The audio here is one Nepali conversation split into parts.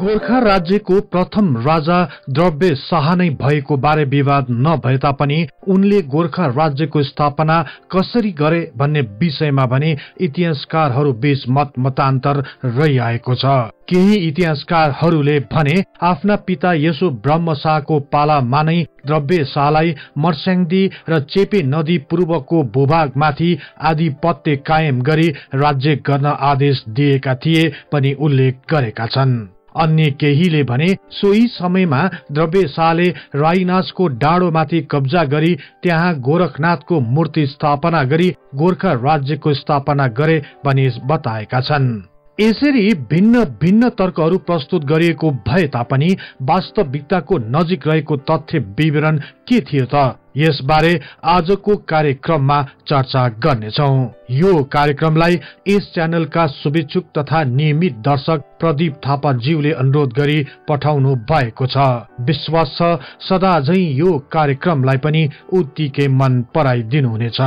गोर्खा राज्यको प्रथम राजा द्रव्य शाह नै भएको बारे विवाद नभए तापनि उनले गोर्खा राज्यको स्थापना कसरी गरे भन्ने विषयमा भने इतिहासकारहरू बीच मत मतान्तर रहिआएको छ केही इतिहासकारहरूले भने आफ्ना पिता यसो ब्रह्म शाहको पालामा नै द्रव्य शाहलाई मर्स्याङ्दी र चेपे नदी पूर्वको भूभागमाथि आधिपत्य कायम गरी राज्य गर्न आदेश दिएका थिए पनि उल्लेख गरेका छन् अन्य केहीले भने सोही समयमा शाहले राईनासको डाँडोमाथि कब्जा गरी त्यहाँ गोरखनाथको मूर्ति स्थापना गरी गोर्खा राज्यको स्थापना गरे भनी बताएका छन् यसरी भिन्न भिन्न तर्कहरू प्रस्तुत गरिएको भए तापनि वास्तविकताको नजिक रहेको तथ्य विवरण के थियो त यसबारे आजको कार्यक्रममा चर्चा गर्नेछौ यो कार्यक्रमलाई यस च्यानलका शुभेच्छुक तथा नियमित दर्शक प्रदीप थापाज्यूले अनुरोध गरी पठाउनु भएको छ विश्वास छ सदा झै यो कार्यक्रमलाई पनि उत्तिकै मन पराइदिनुहुनेछ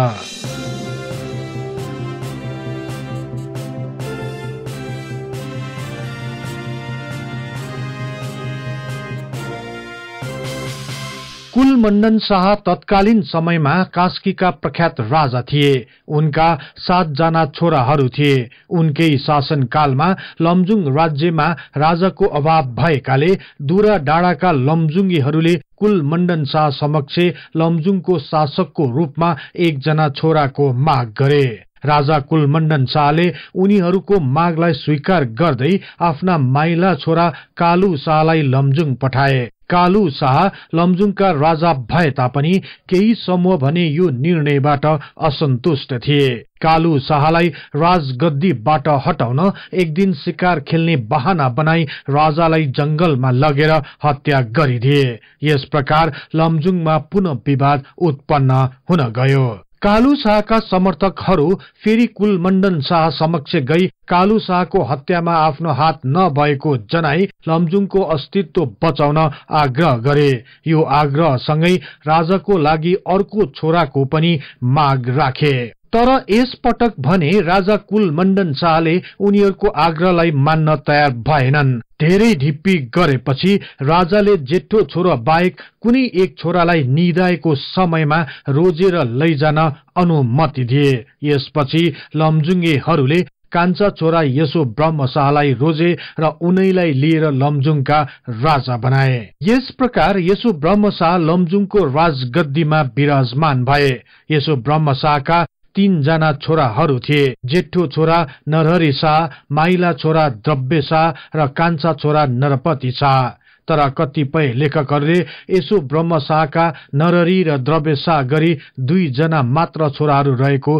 कुल मण्डन शाह तत्कालीन समयमा कास्कीका प्रख्यात राजा थिए उनका सातजना छोराहरू थिए उनकै शासनकालमा लमजुङ राज्यमा राजाको अभाव भएकाले दुरा डाँडाका लमजुङ्गीहरूले कुल मण्डन शाह समक्ष लमजुङको शासकको रूपमा एकजना छोराको माग गरे राजा कुलमण्डन शाहले उनीहरूको मागलाई स्वीकार गर्दै आफ्ना माइला छोरा कालु शाहलाई लमजुङ पठाए कालु शाह लमजुङका राजा भए तापनि केही समूह भने यो निर्णयबाट असन्तुष्ट थिए कालु शाहलाई राजगद्दीबाट हटाउन एक दिन शिकार खेल्ने बहाना बनाई राजालाई जंगलमा लगेर हत्या गरिदिए यस प्रकार लमजुङमा पुनः विवाद उत्पन्न हुन गयो कालु शाहका समर्थकहरू फेरि कुलमण्डन शाह समक्ष गई कालु शाहको हत्यामा आफ्नो हात नभएको जनाई लमजुङको अस्तित्व बचाउन आग्रह गरे यो आग्रहसँगै राजाको लागि अर्को छोराको पनि माग राखे तर यस पटक भने राजा कुलमण्डन शाहले उनीहरूको आग्रहलाई मान्न तयार भएनन् धेरै ढिप्पी गरेपछि राजाले जेठो छोरा बाहेक कुनै एक छोरालाई निधाएको समयमा रोजेर लैजान अनुमति दिए यसपछि लम्जुङ्गेहरूले कान्छा छोरा यसो ब्रह्म शाहलाई रोजे र उनैलाई लिएर लमजुङका राजा बनाए यस प्रकार यसो ब्रह्म शाह लमजुङको राजगद्दीमा विराजमान भए यसो ब्रह्म शाहका तीनजना छोराहरू थिए जेठो छोरा नरहरी शाह माइला छोरा द्रव्य शाह र कान्छा छोरा नरपति शाह तर कतिपय लेखकहरूले यसो ब्रह्मशाहका नररी र द्रव्यशाह गरी दुईजना मात्र छोराहरू रहेको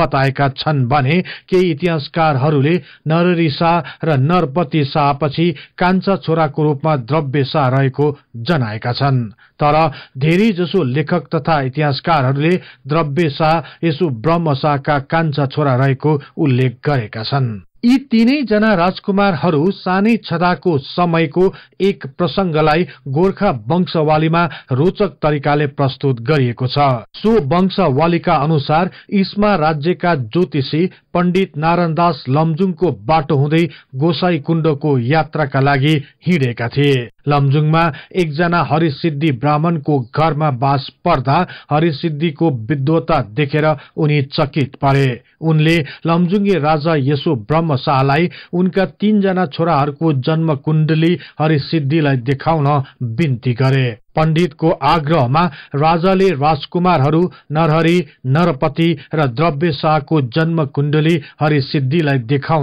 बताएका छन् भने केही इतिहासकारहरूले नररी शाह र नरपति शाहपछि कान्छा छोराको रूपमा द्रव्य शाह रहेको जनाएका छन् तर धेरैजसो लेखक तथा इतिहासकारहरूले द्रव्य शाह यसो ब्रह्मशाहका कान्छा छोरा रहेको उल्लेख गरेका छन् यी तीनैजना राजकुमारहरू सानै छदाको समयको एक प्रसंगलाई गोर्खा वंशवालीमा रोचक तरिकाले प्रस्तुत गरिएको छ सो वंशवालीका अनुसार इस्मा राज्यका ज्योतिषी पण्डित नारायण दास लमजुङको बाटो हुँदै गोसाई कुण्डको यात्राका लागि हिँडेका थिए लमजुङमा एकजना हरिसिद्धि ब्राह्मणको घरमा बास पर्दा हरिसिद्धिको विद्वता देखेर उनी चकित परे उनले लमजुङ्गे राजा यसो ब्रह्म शाहलाई उनका तीनजना छोराहरूको जन्म कुण्डली हरिसिद्धिलाई देखाउन विन्ती गरे को आग्रह में राजा ने राजकुमार नरहरी नरपति शाह को शाहको जन्मकुण्डली हरिसिद्धिलाई देखा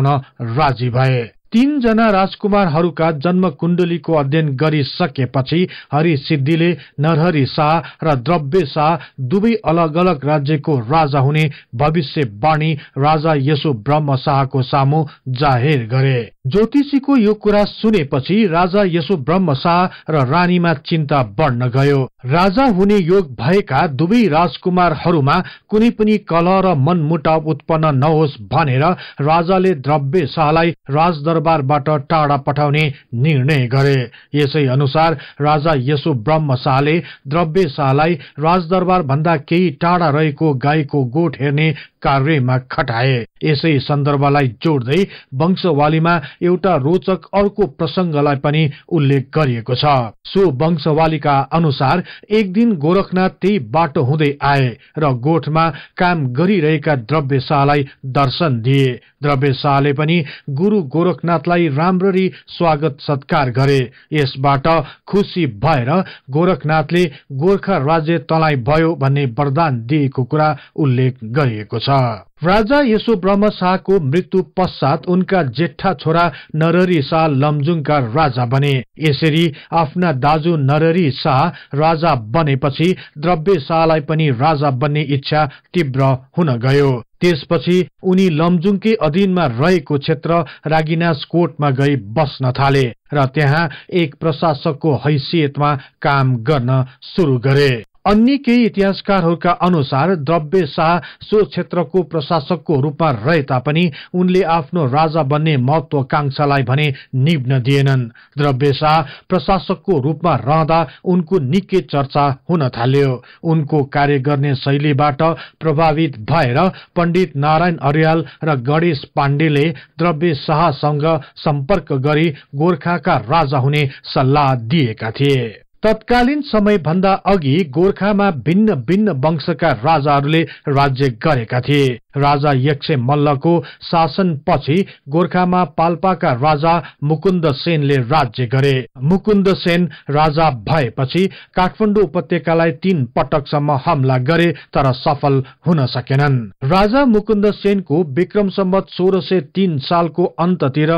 राजी भे तीनजना राजकुमारहरूका जन्म कुण्डलीको अध्ययन गरिसकेपछि हरि सिद्धिले नरहरि शाह र द्रव्य शाह दुवै अलग अलग राज्यको राजा हुने भविष्यवाणी राजा यसो ब्रह्म शाहको सामु जाहेर गरे ज्योतिषीको यो कुरा सुनेपछि राजा यसो ब्रह्म शाह र रानीमा चिन्ता बढ्न गयो राजा हुने योग भएका दुवै राजकुमारहरूमा कुनै पनि कलह र मनमुटाव उत्पन्न नहोस् भनेर राजाले द्रव्य शाहलाई राजदर दरबारबाट टाढा पठाउने निर्णय गरे यसै अनुसार राजा यसो ब्रह्म शाहले द्रव्य शाहलाई राजदरबार भन्दा केही टाढा रहेको गाईको गोठ हेर्ने कार्यमा खटाए यसै सन्दर्भलाई जोड्दै वंशवालीमा एउटा रोचक अर्को प्रसङ्गलाई पनि उल्लेख गरिएको छ सो वंशवालीका अनुसार एक दिन गोरखनाथ त्यही बाटो हुँदै आए र गोठमा काम गरिरहेका द्रव्य शाहलाई दर्शन दिए द्रव्य शाहले पनि गुरु गोरखनाथ गोरखनाथलाई राम्ररी स्वागत सत्कार गरे यसबाट खुसी भएर गोरखनाथले गोर्खा राज्य तलाई भयो भन्ने वरदान दिएको कुरा उल्लेख गरिएको छ राजा यसो ब्रह्म शाहको मृत्यु पश्चात उनका जेठा छोरा नरहरी शाह लमजुङका राजा बने यसरी आफ्ना दाजु नरहरी शाह राजा बनेपछि द्रव्य शाहलाई पनि राजा बन्ने इच्छा तीव्र हुन गयो त्यसपछि उनी लमजुङकै अधीनमा रहेको क्षेत्र रागिनास कोटमा गई बस्न थाले र त्यहाँ एक प्रशासकको हैसियतमा काम गर्न सुरु गरे अन्य केही इतिहासकारहरूका अनुसार द्रव्य शाह सो क्षेत्रको प्रशासकको रूपमा रहे तापनि उनले आफ्नो राजा बन्ने महत्वाकांक्षालाई भने निभ्न दिएनन् द्रव्य शाह प्रशासकको रूपमा रहँदा उनको निकै चर्चा हुन थाल्यो उनको कार्य गर्ने शैलीबाट प्रभावित भएर पण्डित नारायण अर्याल र गणेश पाण्डेले द्रव्य शाहसँग सम्पर्क गरी गोर्खाका राजा हुने सल्लाह दिएका थिए तत्कालीन भन्दा अघि गोर्खामा भिन्न भिन्न वंशका राजाहरूले राज्य गरेका थिए राजा यक्षे मल्लको शासनपछि गोर्खामा पाल्पाका राजा मुकुन्द सेनले राज्य गरे मुकुन्द सेन राजा भएपछि काठमाडौँ उपत्यकालाई तीन पटकसम्म हमला गरे तर सफल हुन सकेनन् राजा मुकुन्द सेनको विक्रम सम्बत सोह्र सय तीन सालको अन्ततिर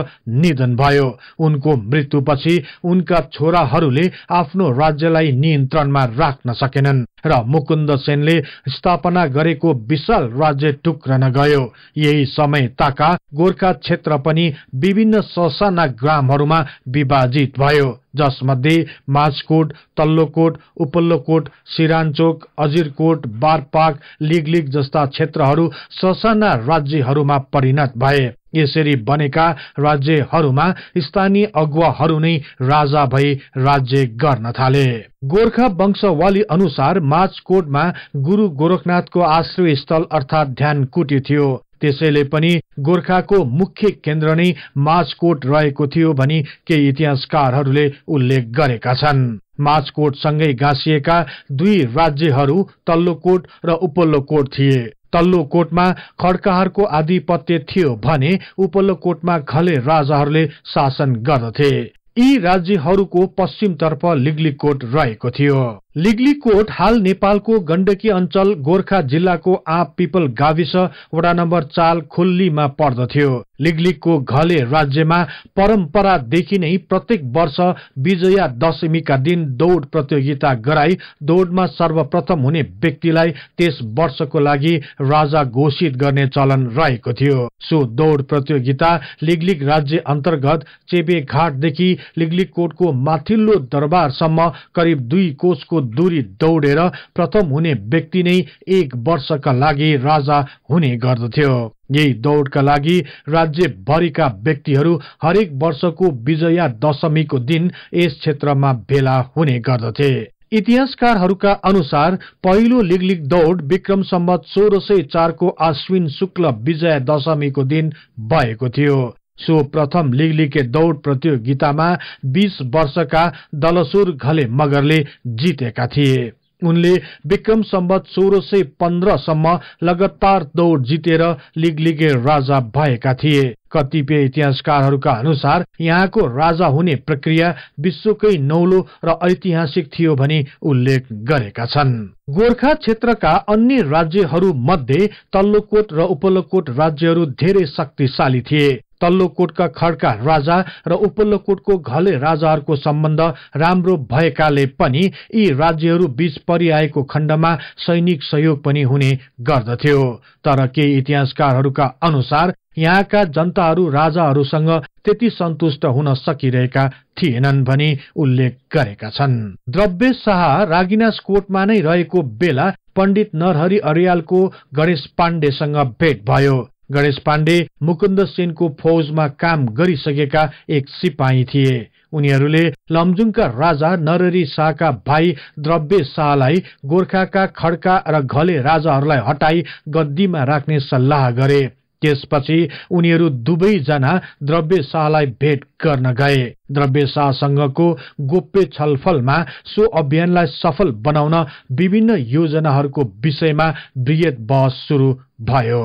निधन भयो उनको मृत्युपछि उनका छोराहरूले आफ्नो राज्यलाई नियन्त्रणमा राख्न सकेनन् र मुकुन्द सेनले स्थापना गरेको विशाल राज्य टुक्रन गयो यही समय ताका गोर्खा क्षेत्र पनि विभिन्न ससाना ग्रामहरूमा विभाजित भयो जसमध्ये माझकोट तल्लोकोट उपल्लोकोट सिरानचोक अजिरकोट बारपाक लिगलिग जस्ता क्षेत्रहरू ससाना राज्यहरूमा परिणत भए यसरी बनेका राज्यहरूमा स्थानीय अगुवाहरू नै राजा भई राज्य गर्न थाले गोर्खा वंशवाली अनुसार माझकोटमा गुरु गोरखनाथको आश्रय स्थल अर्थात् ध्यान थियो त्यसैले पनि गोर्खाको मुख्य केन्द्र नै माझकोट रहेको थियो भनी केही इतिहासकारहरूले उल्लेख गरेका छन् माझकोटसँगै गाँसिएका दुई राज्यहरू तल्लोकोट र उपल्लोकोट थिए तल्लो कोटमा खड्काहरूको आधिपत्य थियो भने उपल्लो कोटमा घले राजाहरूले शासन गर्दथे यी राज्यहरूको पश्चिमतर्फ लिग्लिकोट रहेको थियो लिग्लीकोट हाल नेपालको गण्डकी अञ्चल गोर्खा जिल्लाको आप पिपल गाविस वडा नम्बर चार खुल्लीमा पर्दथ्यो लिग्लिकको घले राज्यमा परम्परादेखि नै प्रत्येक वर्ष विजया दशमीका दिन दौड प्रतियोगिता गराई दौडमा सर्वप्रथम हुने व्यक्तिलाई त्यस वर्षको लागि राजा घोषित गर्ने चलन रहेको थियो सो दौड प्रतियोगिता लिग्लिक राज्य अन्तर्गत चेबेघाटदेखि कोटको माथिल्लो दरबारसम्म करिब दुई कोषको दूरी दौडेर प्रथम हुने व्यक्ति नै एक वर्षका लागि राजा हुने गर्दथ्यो यही दौडका लागि राज्यभरिका व्यक्तिहरू हरेक वर्षको विजया दशमीको दिन यस क्षेत्रमा भेला हुने गर्दथे इतिहासकारहरूका अनुसार पहिलो लिगलिग दौड विक्रम सम्बत सोह्र सय चारको आश्विन शुक्ल विजया दशमीको दिन भएको थियो सो प्रथम लिगलिके दौड प्रतियोगितामा बीस वर्षका दलसुर घले मगरले जितेका थिए उनले विक्रम सम्बत सोह्र सय पन्ध्रसम्म लगातार दौड जितेर लिगलिगे राजा भएका थिए कतिपय इतिहासकारहरूका अनुसार यहाँको राजा हुने प्रक्रिया विश्वकै नौलो र ऐतिहासिक थियो भनी उल्लेख गरेका छन् गोर्खा क्षेत्रका अन्य राज्यहरू मध्ये तल्लोकोट र उपल्लोकोट राज्यहरू धेरै शक्तिशाली थिए तल्लो कोटका खड्का राजा र उपल्लो कोटको घले राजाहरूको सम्बन्ध राम्रो भएकाले पनि यी राज्यहरू बीच परिआएको खण्डमा सैनिक सहयोग पनि हुने गर्दथ्यो तर केही इतिहासकारहरूका अनुसार यहाँका जनताहरू राजाहरूसँग त्यति सन्तुष्ट हुन सकिरहेका थिएनन् भनी उल्लेख गरेका छन् द्रव्य शाह रागिनास कोटमा नै रहेको बेला पण्डित नरहरि अरियालको गणेश पाण्डेसँग भेट भयो गणेश पाण्डे मुकुन्द सेनको फौजमा काम गरिसकेका एक सिपाही थिए उनीहरूले लमजुङका राजा नररी शाहका भाइ द्रव्य शाहलाई गोर्खाका खड्का र घले राजाहरूलाई हटाई गद्दीमा राख्ने सल्लाह गरे त्यसपछि उनीहरू दुवैजना द्रव्य शाहलाई भेट गर्न गए द्रव्य शाहसँगको गोप्य छलफलमा सो अभियानलाई सफल बनाउन विभिन्न योजनाहरूको विषयमा वृहत बहस सुरु भयो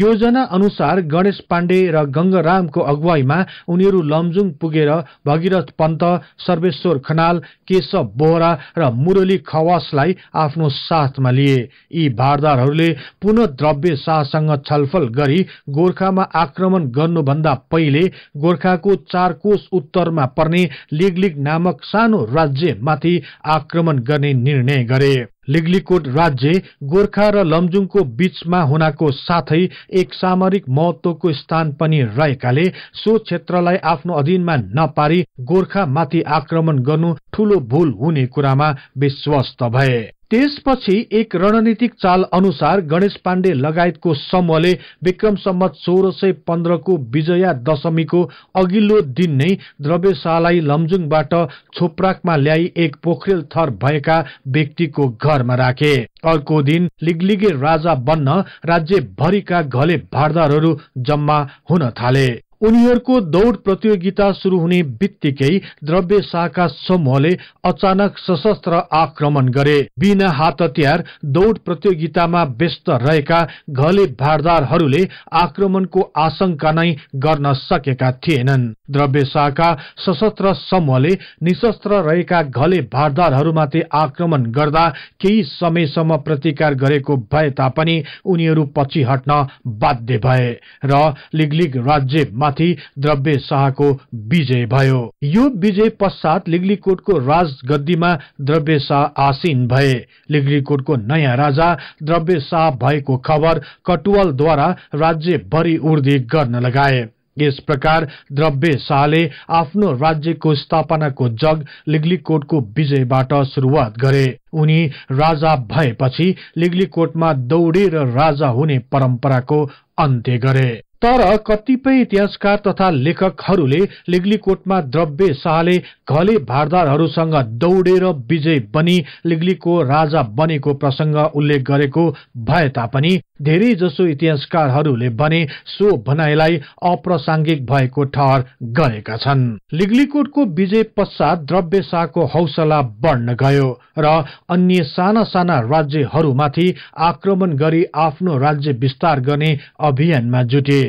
योजना अनुसार गणेश पाण्डे र गङ्गरामको अगुवाईमा उनीहरू लमजुङ पुगेर भगीरथ पन्त सर्वेश्वर खनाल केशव बोहरा र मुरली खवासलाई आफ्नो साथमा लिए यी भारदारहरूले पुनः द्रव्य शाहसँग छलफल गरी गोर्खामा आक्रमण गर्नुभन्दा पहिले गोर्खाको चार कोष उत्तरमा पर्ने लिगलिग नामक सानो राज्यमाथि आक्रमण गर्ने निर्णय गरे लिग्लिकोट राज्य गोर्खा र लमजुङको बीचमा हुनाको साथै एक सामरिक महत्वको स्थान पनि रहेकाले सो क्षेत्रलाई आफ्नो अधीनमा नपारी गोर्खामाथि आक्रमण गर्नु ठूलो भूल हुने कुरामा विश्वस्त भए त्यसपछि एक रणनीतिक चाल अनुसार गणेश पाण्डे लगायतको समूहले विक्रम सम्मत सोह्र सय पन्ध्रको विजया दशमीको अघिल्लो दिन नै द्रव्यशालाई लमजुङबाट छोप्राकमा ल्याई एक पोखरेल थर भएका व्यक्तिको घरमा राखे अर्को दिन लिगलिगे राजा बन्न राज्यभरिका घले भाडदारहरू जम्मा हुन थाले उनीहरूको दौड प्रतियोगिता शुरू हुने बित्तिकै द्रव्य शाखा समूहले अचानक सशस्त्र आक्रमण गरे बिना हात हतियार दौड प्रतियोगितामा व्यस्त रहेका घले भारदारहरूले आक्रमणको आशंका नै गर्न सकेका थिएनन् द्रव्य शाखा सशस्त्र समूहले निशस्त्र रहेका घले भारदारहरूमाथि आक्रमण गर्दा केही समयसम्म प्रतिकार गरेको भए तापनि उनीहरू पछि हट्न बाध्य भए र लिगलिग राज्यमाथि द्रव्य शाहको विजय भयो यो विजय पश्चात लिग्लिकोटको राजगद्दीमा द्रव्य शाह आसीन भए लिग्लिकोटको नयाँ राजा द्रव्य शाह भएको खबर कटुवलद्वारा राज्यभरि उर्दी गर्न लगाए यस प्रकार द्रव्य शाहले आफ्नो राज्यको स्थापनाको जग लिग्लीकोटको विजयबाट सुरुवात गरे उनी राजा भएपछि लिग्लीकोटमा दौडेर राजा हुने परम्पराको अन्त्य गरे तर कतिपय इतिहासकार तथा लेखकहरूले लिग्लीकोटमा द्रव्य शाहले घले भारदारहरूसँग दौडेर विजय बनी लिग्लीको राजा बनेको प्रसङ्ग उल्लेख गरेको भए तापनि धेरै जसो इतिहासकारहरूले भने सो भनाइलाई अप्रासङ्गिक भएको ठहर गरेका छन् लिग्लीकोटको विजय पश्चात द्रव्य शाहको हौसला बढ्न गयो र अन्य साना साना राज्यहरूमाथि आक्रमण गरी आफ्नो राज्य विस्तार गर्ने अभियानमा जुटे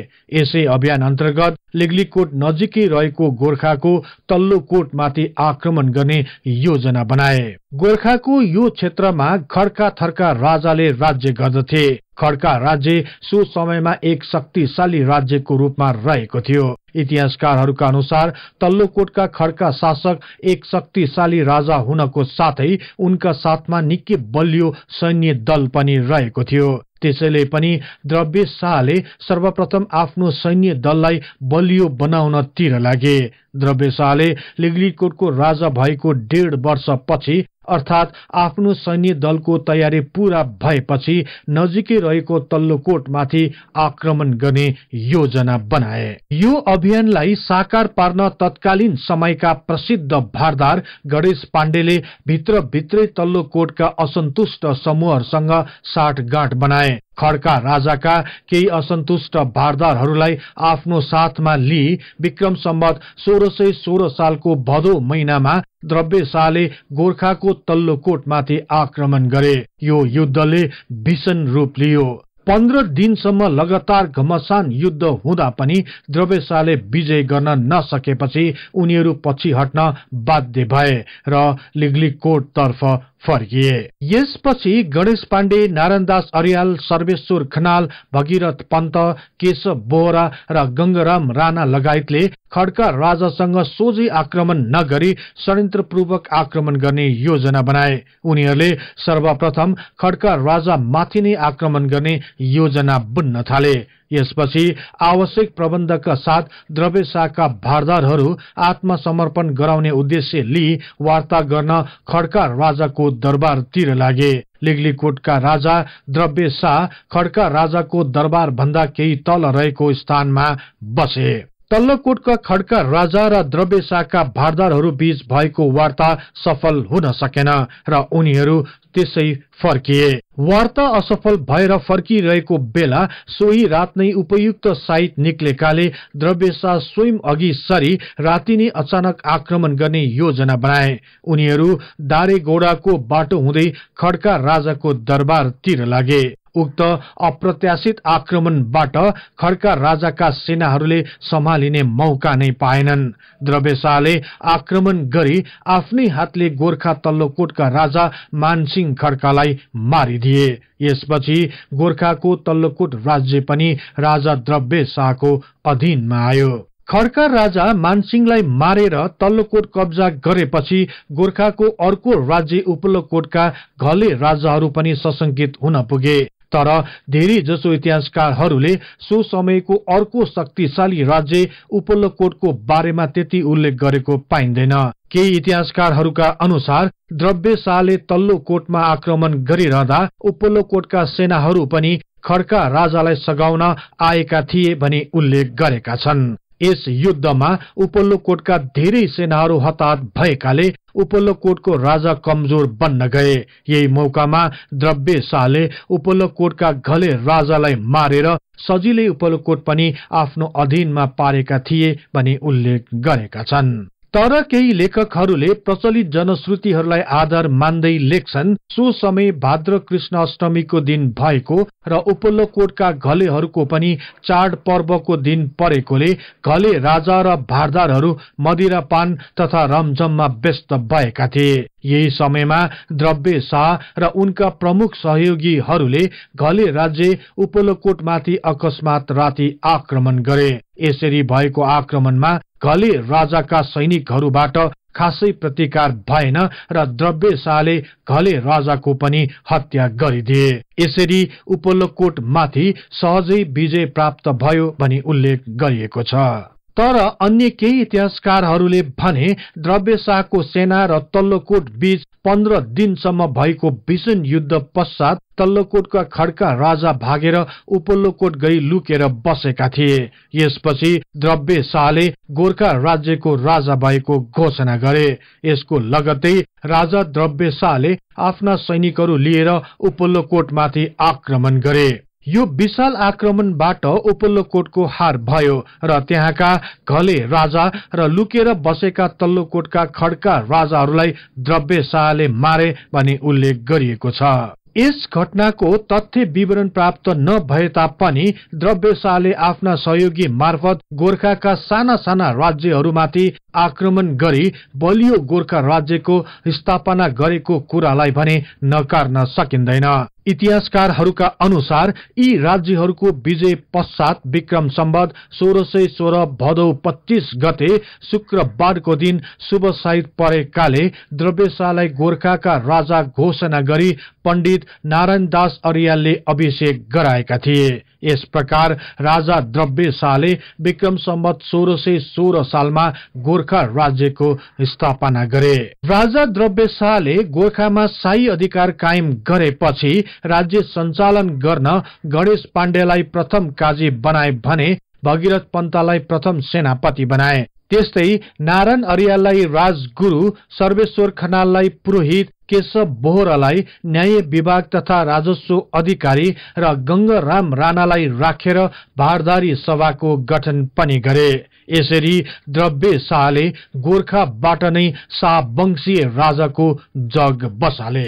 यसै अभियान अन्तर्गत लिग्लीकोट नजिकै रहेको गोर्खाको तल्लो गोर्खामाथि आक्रमण गर्ने योजना बनाए गोर्खाको यो क्षेत्रमा खड्का थर्का राजाले राज्य गर्दथे खड्का राज्य सो समयमा एक शक्तिशाली राज्यको रूपमा रहेको थियो इतिहासकारहरूका अनुसार तल्लोकोटका खड्का शासक एक शक्तिशाली राजा हुनको साथै उनका साथमा निकै बलियो सैन्य दल पनि रहेको थियो त्यसैले पनि द्रव्य शाहले सर्वप्रथम आफ्नो सैन्य दललाई बलियो बनाउनतिर लागे द्रव्य शाहले लिग्लीकोटको राजा भएको डेढ वर्षपछि अर्थात् आफ्नो सैन्य दलको तयारी पूरा भएपछि नजिकै रहेको तल्लो कोटमाथि आक्रमण गर्ने योजना बनाए यो अभियानलाई साकार पार्न तत्कालीन समयका प्रसिद्ध भारदार गणेश पाण्डेले भित्रभित्रै तल्लो कोटका असन्तुष्ट समूहहरूसँग साठगाँठ बनाए खड्का राजाका केही असन्तुष्ट भारदारहरूलाई आफ्नो साथमा लिई विक्रम सम्बत सोह्र सय सोह्र सालको भदौ महिनामा द्रव्य शाहले गोर्खाको तल्लो कोटमाथि आक्रमण गरे यो युद्धले भीषण रूप लियो पन्ध्र दिनसम्म लगातार घमसान युद्ध हुँदा पनि द्रव्यशाहले विजय गर्न नसकेपछि उनीहरू पछि हट्न बाध्य भए र लिग्लिकोटतर्फ फर्किए यसपछि गणेश पाण्डे नारायणदास अर्याल सर्वेश्वर खनाल भगीरथ पन्त केशव बोहरा र गंगराम राणा लगायतले खड्का राजासँग सोझै आक्रमण नगरी षड्यन्त्रपूर्वक आक्रमण गर्ने योजना बनाए उनीहरूले सर्वप्रथम खड्का माथि नै आक्रमण गर्ने योजना बुन्न थाले यसपछि आवश्यक प्रबन्धका साथ द्रव्य शाहका भारदारहरू आत्मसमर्पण गराउने उद्देश्य लिई वार्ता गर्न खड्का राजाको दरबारतिर लागे लिग्लीकोटका राजा द्रव्य शाह खड्का राजाको दरबार भन्दा केही तल रहेको स्थानमा बसे तल्लोकोटका खड्का राजा र द्रव्य शाखका भारदारहरू बीच भएको वार्ता सफल हुन सकेन र उनीहरू त्यसै फर्किए वार्ता असफल भएर फर्किरहेको बेला सोही रात नै उपयुक्त साइत निक्लेकाले द्रव्यशाह स्वयं अघि सरी राति नै अचानक आक्रमण गर्ने योजना बनाए उनीहरू दारेगौडाको बाटो हुँदै खड्का राजाको दरबारतिर लागे उक्त अप्रत्याशित आक्रमणबाट खड्का राजाका सेनाहरूले सम्हालिने मौका नै पाएनन् द्रव्यशाहले आक्रमण गरी आफ्नै हातले गोर्खा तल्लोकोटका राजा मानसिंह खड्कालाई मारिदिए यसपछि गोर्खाको तल्लोकोट राज्य पनि राजा द्रव्य शाहको अधीनमा आयो खड्का राजा मानसिंहलाई मारेर तल्लोकोट कब्जा गरेपछि गोर्खाको अर्को राज्य उपल्लोकोटका घले राजाहरू पनि सशंकित हुन पुगे तर धेरै जसो इतिहासकारहरूले सो समयको अर्को शक्तिशाली राज्य उपल्लकोटको बारेमा त्यति उल्लेख गरेको पाइँदैन केही इतिहासकारहरूका अनुसार द्रव्य शाहले तल्लो कोटमा आक्रमण गरिरहँदा उपल्लोकोटका सेनाहरू पनि खड्का राजालाई सघाउन आएका थिए भनी उल्लेख गरेका छन् यस युद्धमा उपल्लोकोटका धेरै सेनाहरू हताहत भएकाले उपल्लो कोटको राजा कमजोर बन्न गए यही मौकामा द्रव्य शाहले उपल्लो कोटका घले राजालाई मारेर सजिलै उपल्लो कोट पनि आफ्नो अधीनमा पारेका थिए भनी उल्लेख गरेका छन् तर केही लेखकहरूले प्रचलित जनश्रुतिहरूलाई आधार मान्दै लेख्छन् सो समय भाद्र कृष्ण अष्टमीको दिन भएको र उपल्लोकोटका घलेहरूको पनि चाड पर्वको दिन परेकोले घले राजा र भारदारहरू मदिरापान तथा रमझममा व्यस्त भएका थिए यही समयमा द्रव्य शाह र उनका प्रमुख सहयोगीहरूले घले राज्य उपलोकोटमाथि अकस्मात राति आक्रमण गरे यसरी भएको आक्रमणमा घले राजाका सैनिकहरूबाट खासै प्रतिकार भएन र द्रव्य शाहले घले राजाको पनि हत्या गरिदिए यसरी उपलकोटमाथि सहजै विजय प्राप्त भयो भनी उल्लेख गरिएको छ तर अन्य केही इतिहासकारहरूले भने द्रव्य शाहको सेना र तल्लोकोट बीच पन्ध्र दिनसम्म भएको भीषण युद्ध पश्चात तल्लोकोटका खड्का राजा भागेर उपल्लोकोट गई लुकेर बसेका थिए यसपछि द्रव्य शाहले गोर्खा राज्यको राजा भएको घोषणा गरे यसको लगतै राजा द्रव्य शाहले आफ्ना सैनिकहरू लिएर उपल्लोकोटमाथि आक्रमण गरे यो विशाल आक्रमणबाट उपल्लोकोटको हार भयो र त्यहाँका घले राजा र लुकेर बसेका तल्लोकोटका खड्का राजाहरूलाई द्रव्य शाहले मारे भने उल्लेख गरिएको छ यस घटनाको तथ्य विवरण प्राप्त नभए तापनि द्रव्य शाहले आफ्ना सहयोगी मार्फत गोर्खाका साना साना राज्यहरूमाथि आक्रमण गरी बलियो गोर्खा राज्यको स्थापना गरेको कुरालाई भने नकार्न सकिँदैन इतिहासकारहरूका अनुसार यी राज्यहरूको विजय पश्चात विक्रम सम्बद्ध सोह्र सय सोह्र भदौ पच्चिस गते शुक्रबारको दिन शुभ साइत परेकाले द्रव्यशालाई गोर्खाका राजा घोषणा गरी पण्डित नारायण दास अरियालले अभिषेक गराएका थिए यस प्रकार राजा द्रव्य शाहले विक्रम सम्बत सोह्र सय सोह्र सालमा गोर्खा राज्यको स्थापना गरे राजा द्रव्य शाहले गोर्खामा शाही अधिकार कायम गरेपछि राज्य सञ्चालन गर्न गणेश पाण्डेलाई प्रथम काजी बनाए भने भगीरथ पन्तलाई प्रथम सेनापति बनाए त्यस्तै नारायण अरियाललाई राजगुरु सर्वेश्वर खनाललाई पुरोहित केशव बोहरालाई न्याय विभाग तथा राजस्व अधिकारी र गंगराम राणालाई राखेर भारदारी सभाको गठन पनि गरे यसरी द्रव्य शाहले गोर्खाबाट नै शाह वंशीय राजाको जग बसाले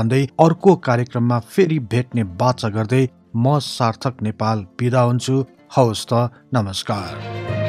भन्दै अर्को कार्यक्रममा फेरि भेट्ने बाचा गर्दै म सार्थक नेपाल बिदा हुन्छु हवस् त नमस्कार